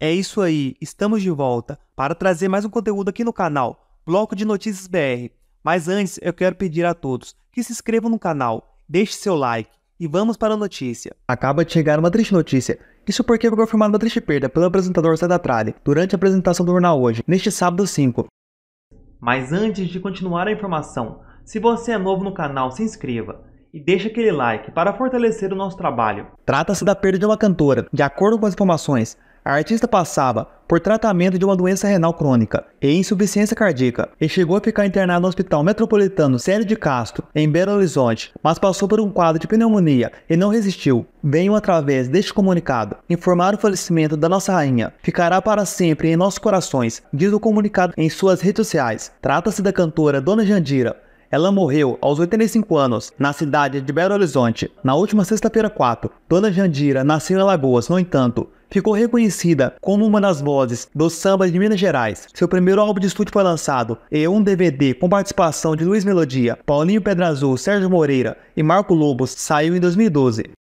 É isso aí, estamos de volta para trazer mais um conteúdo aqui no canal, Bloco de Notícias BR. Mas antes, eu quero pedir a todos que se inscrevam no canal, deixe seu like e vamos para a notícia. Acaba de chegar uma triste notícia. Isso porque foi confirmada uma triste perda pelo apresentador Zé da durante a apresentação do jornal hoje, neste sábado 5. Mas antes de continuar a informação, se você é novo no canal, se inscreva e deixe aquele like para fortalecer o nosso trabalho. Trata-se da perda de uma cantora. De acordo com as informações, a artista passava por tratamento de uma doença renal crônica e insuficiência cardíaca e chegou a ficar internada no Hospital Metropolitano Célio de Castro, em Belo Horizonte, mas passou por um quadro de pneumonia e não resistiu. Venho através deste comunicado informar o falecimento da nossa rainha. Ficará para sempre em nossos corações, diz o comunicado em suas redes sociais. Trata-se da cantora Dona Jandira, ela morreu aos 85 anos na cidade de Belo Horizonte na última sexta-feira 4. Dona Jandira nasceu em Alagoas, no entanto, ficou reconhecida como uma das vozes do samba de Minas Gerais. Seu primeiro álbum de estúdio foi lançado e um DVD com participação de Luiz Melodia, Paulinho Pedra Azul, Sérgio Moreira e Marco Lobos saiu em 2012.